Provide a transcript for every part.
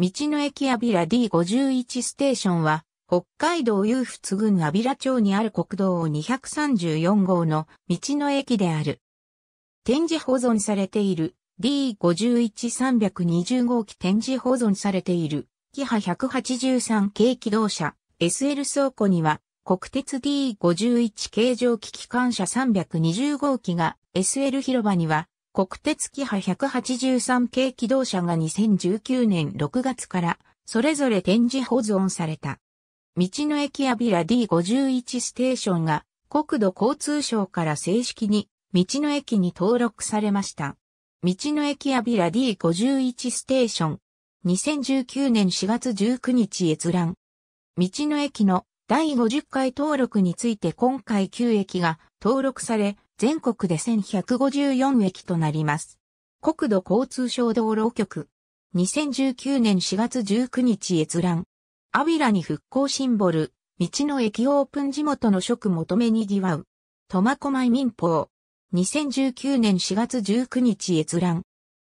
道の駅アビラ D51 ステーションは、北海道有仏郡アビラ町にある国道234号の道の駅である。展示保存されている D51320 号機展示保存されている、キハ183軽機動車 SL 倉庫には、国鉄 D51 形状機機関車320号機が SL 広場には国鉄キハ183系機動車が2019年6月からそれぞれ展示保存された。道の駅アビラ D51 ステーションが国土交通省から正式に道の駅に登録されました。道の駅アビラ D51 ステーション2019年4月19日閲覧。道の駅の第50回登録について今回9駅が登録され、全国で1154駅となります。国土交通省道路局。2019年4月19日閲覧。アビラに復興シンボル、道の駅オープン地元の食求めにぎわう。苫小牧民法。2019年4月19日閲覧。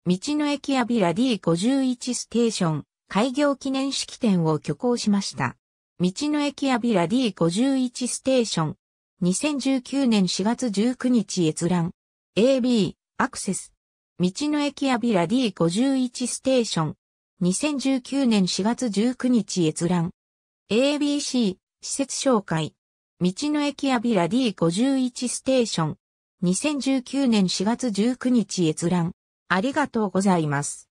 道の駅アビラ D51 ステーション、開業記念式典を挙行しました。道の駅アビラ D51 ステーション、2019年4月19日閲覧。AB、アクセス。道の駅アビラ D51 ステーション。2019年4月19日閲覧。ABC、施設紹介。道の駅アビラ D51 ステーション。2019年4月19日閲覧。ありがとうございます。